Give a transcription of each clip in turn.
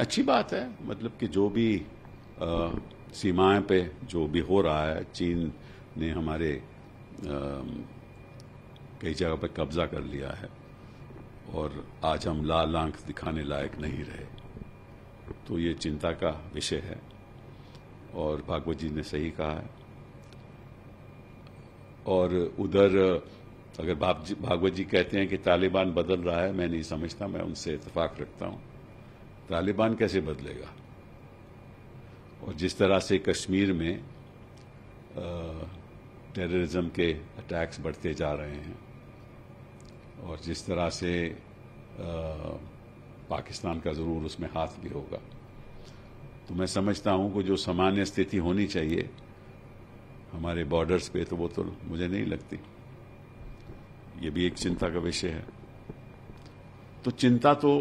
अच्छी बात है मतलब कि जो भी आ, सीमाएं पे जो भी हो रहा है चीन ने हमारे कई जगह पर कब्जा कर लिया है और आज हम लाल आंख दिखाने लायक नहीं रहे तो ये चिंता का विषय है और भागवत जी ने सही कहा है और उधर अगर भागवत जी कहते हैं कि तालिबान बदल रहा है मैं नहीं समझता मैं उनसे इतफाक रखता हूं तालिबान कैसे बदलेगा और जिस तरह से कश्मीर में टेररिज्म के अटैक्स बढ़ते जा रहे हैं और जिस तरह से आ, पाकिस्तान का ज़रूर उसमें हाथ भी होगा तो मैं समझता हूं कि जो सामान्य स्थिति होनी चाहिए हमारे बॉर्डर्स पे तो वो तो मुझे नहीं लगती ये भी एक चिंता का विषय है तो चिंता तो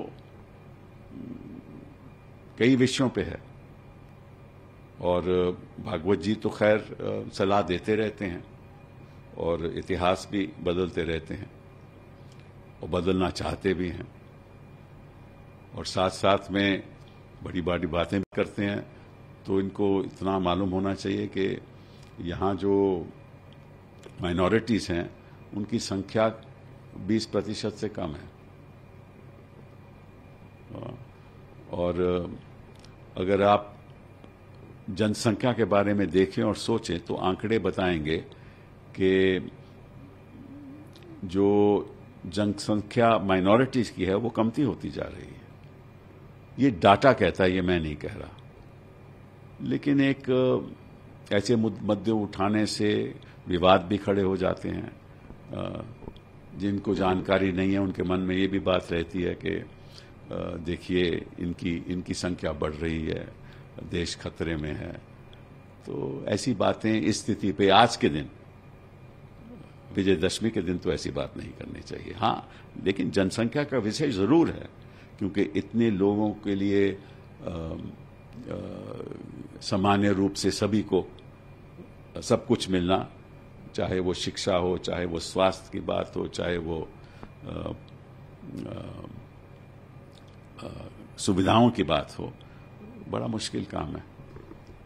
कई विषयों पे है और भागवत जी तो खैर सलाह देते रहते हैं और इतिहास भी बदलते रहते हैं और बदलना चाहते भी हैं और साथ साथ में बड़ी बड़ी बातें भी करते हैं तो इनको इतना मालूम होना चाहिए कि यहाँ जो माइनॉरिटीज़ हैं उनकी संख्या 20 प्रतिशत से कम है और अगर आप जनसंख्या के बारे में देखें और सोचें तो आंकड़े बताएंगे कि जो जनसंख्या माइनॉरिटीज की है वो कमती होती जा रही है ये डाटा कहता है ये मैं नहीं कह रहा लेकिन एक ऐसे मुद्दे उठाने से विवाद भी खड़े हो जाते हैं जिनको जानकारी नहीं है उनके मन में ये भी बात रहती है कि देखिए इनकी इनकी संख्या बढ़ रही है देश खतरे में है तो ऐसी बातें इस स्थिति पे आज के दिन विजयदशमी के दिन तो ऐसी बात नहीं करनी चाहिए हाँ लेकिन जनसंख्या का विषय जरूर है क्योंकि इतने लोगों के लिए सामान्य रूप से सभी को सब कुछ मिलना चाहे वो शिक्षा हो चाहे वो स्वास्थ्य की बात हो चाहे वो आ, आ, सुविधाओं की बात हो बड़ा मुश्किल काम है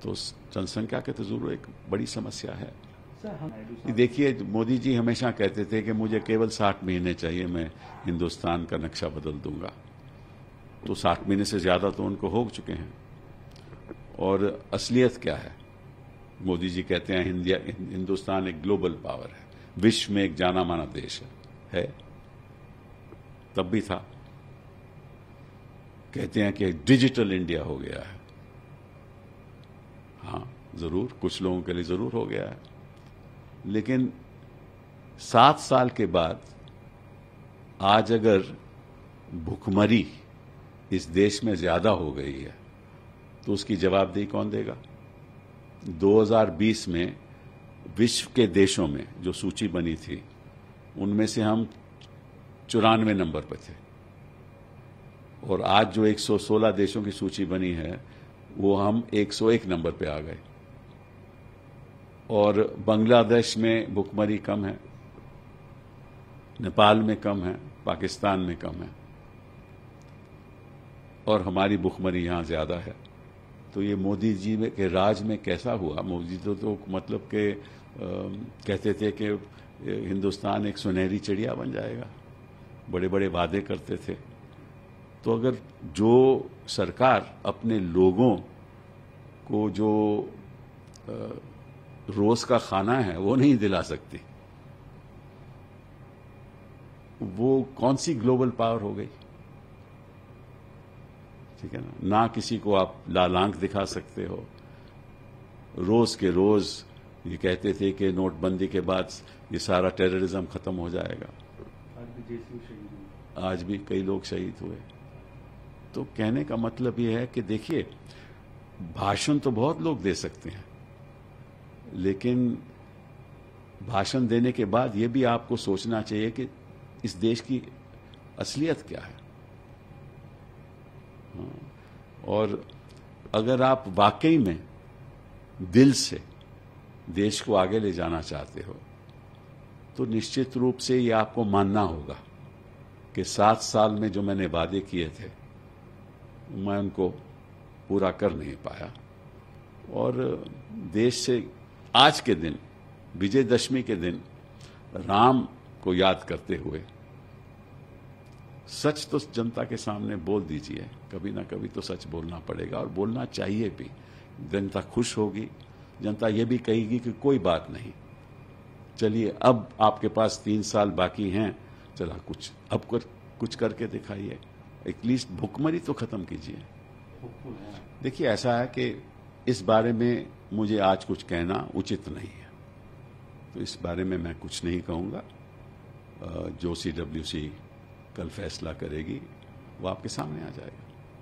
तो जनसंख्या के तो जरूर एक बड़ी समस्या है देखिए मोदी जी हमेशा कहते थे कि मुझे केवल साठ महीने चाहिए मैं हिंदुस्तान का नक्शा बदल दूंगा तो साठ महीने से ज्यादा तो उनको हो चुके हैं और असलियत क्या है मोदी जी कहते हैं हिंदिया हिंदुस्तान एक ग्लोबल पावर है विश्व में एक जाना माना देश है, है तब भी था कहते हैं कि डिजिटल इंडिया हो गया है हाँ जरूर कुछ लोगों के लिए जरूर हो गया है लेकिन सात साल के बाद आज अगर भुखमरी इस देश में ज्यादा हो गई है तो उसकी जवाबदेही कौन देगा 2020 में विश्व के देशों में जो सूची बनी थी उनमें से हम चौरानवे नंबर पर थे और आज जो 116 देशों की सूची बनी है वो हम 101 नंबर पे आ गए और बांग्लादेश में भुखमरी कम है नेपाल में कम है पाकिस्तान में कम है और हमारी भुखमरी यहां ज़्यादा है तो ये मोदी जी के राज में कैसा हुआ मोदी तो, तो मतलब के आ, कहते थे कि हिंदुस्तान एक सुनहरी चिड़िया बन जाएगा बड़े बड़े वादे करते थे तो अगर जो सरकार अपने लोगों को जो रोज का खाना है वो नहीं दिला सकती वो कौन सी ग्लोबल पावर हो गई ठीक है ना ना किसी को आप लालांक दिखा सकते हो रोज के रोज ये कहते थे कि नोटबंदी के बाद ये सारा टेररिज्म खत्म हो जाएगा आज भी कई लोग शहीद हुए तो कहने का मतलब यह है कि देखिए भाषण तो बहुत लोग दे सकते हैं लेकिन भाषण देने के बाद यह भी आपको सोचना चाहिए कि इस देश की असलियत क्या है हाँ, और अगर आप वाकई में दिल से देश को आगे ले जाना चाहते हो तो निश्चित रूप से ये आपको मानना होगा कि सात साल में जो मैंने वादे किए थे मैं उनको पूरा कर नहीं पाया और देश से आज के दिन विजयदशमी के दिन राम को याद करते हुए सच तो जनता के सामने बोल दीजिए कभी ना कभी तो सच बोलना पड़ेगा और बोलना चाहिए भी जनता खुश होगी जनता ये भी कहेगी कि कोई बात नहीं चलिए अब आपके पास तीन साल बाकी हैं चला कुछ अब कर, कुछ करके दिखाइए एटलीस्ट भुखमरी तो खत्म कीजिए हाँ। देखिए ऐसा है कि इस बारे में मुझे आज कुछ कहना उचित नहीं है तो इस बारे में मैं कुछ नहीं कहूंगा जो सी डब्ल्यू सी कल फैसला करेगी वो आपके सामने आ जाएगा